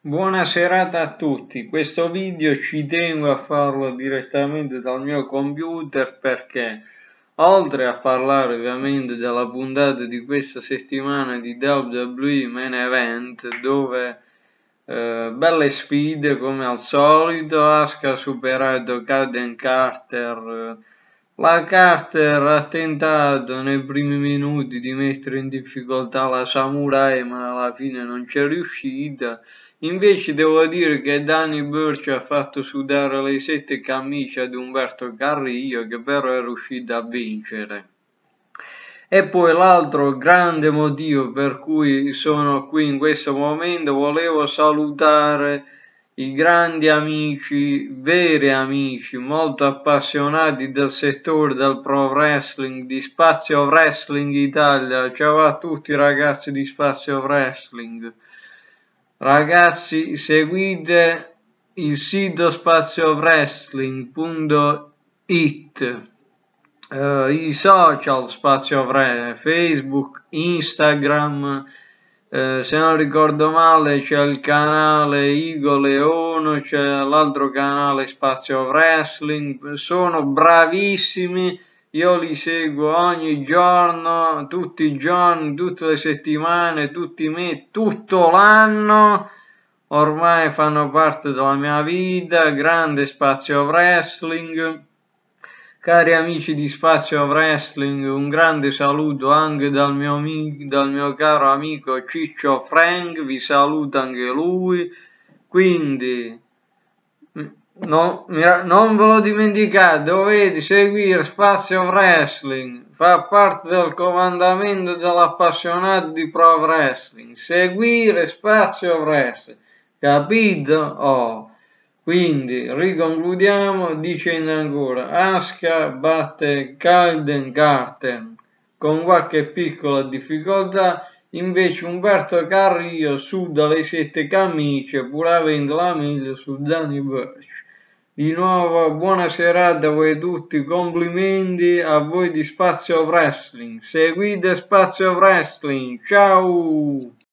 Buona serata a tutti, questo video ci tengo a farlo direttamente dal mio computer perché oltre a parlare ovviamente della puntata di questa settimana di WWE Main Event dove eh, belle sfide come al solito, Asuka ha superato Caden Carter, la Carter ha tentato nei primi minuti di mettere in difficoltà la Samurai ma alla fine non c'è riuscita Invece devo dire che Dani Birch ha fatto sudare le sette camicie ad Umberto Carrillo che però è riuscito a vincere. E poi l'altro grande motivo per cui sono qui in questo momento, volevo salutare i grandi amici, veri amici, molto appassionati del settore del pro wrestling, di Spazio Wrestling Italia. Ciao a tutti ragazzi di Spazio Wrestling. Ragazzi, seguite il sito spaziowrestling.it, eh, i social spazio wrestling, Facebook, Instagram, eh, se non ricordo male c'è il canale Igo Leono, c'è l'altro canale Spazio Wrestling, sono bravissimi io li seguo ogni giorno, tutti i giorni, tutte le settimane, tutti i mesi, tutto l'anno. Ormai fanno parte della mia vita, grande Spazio Wrestling. Cari amici di Spazio Wrestling, un grande saluto anche dal mio, dal mio caro amico Ciccio Frank, vi saluta anche lui. Quindi No, non ve lo dimenticate, dovete seguire Spazio Wrestling, fa parte del comandamento dell'appassionato di Pro Wrestling. Seguire Spazio Wrestling, capito? Oh. Quindi riconcludiamo dicendo ancora, Aska batte Calden Carter con qualche piccola difficoltà, invece Umberto Carrillo suda le sette camicie pur avendo la meglio su Danny Birch di nuovo buona serata a voi tutti, complimenti a voi di Spazio Wrestling, seguite Spazio Wrestling, ciao!